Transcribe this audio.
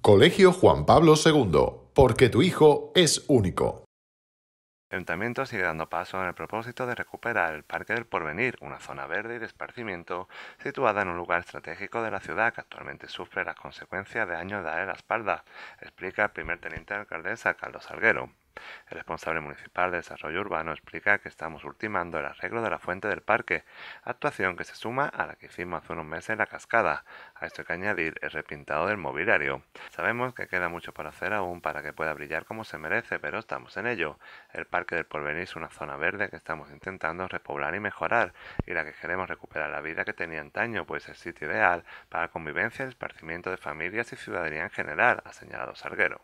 Colegio Juan Pablo II, porque tu hijo es único. El ayuntamiento sigue dando paso en el propósito de recuperar el Parque del Porvenir, una zona verde y de esparcimiento situada en un lugar estratégico de la ciudad que actualmente sufre las consecuencias de años de a la espalda, explica el primer teniente de alcaldesa Carlos Alguero. El responsable municipal de desarrollo urbano explica que estamos ultimando el arreglo de la fuente del parque, actuación que se suma a la que hicimos hace unos meses en la cascada. A esto hay que añadir el repintado del mobiliario. Sabemos que queda mucho por hacer aún para que pueda brillar como se merece, pero estamos en ello. El parque del Porvenir es una zona verde que estamos intentando repoblar y mejorar, y la que queremos recuperar la vida que tenía antaño, pues es sitio ideal para la convivencia y el esparcimiento de familias y ciudadanía en general, ha señalado Sarguero.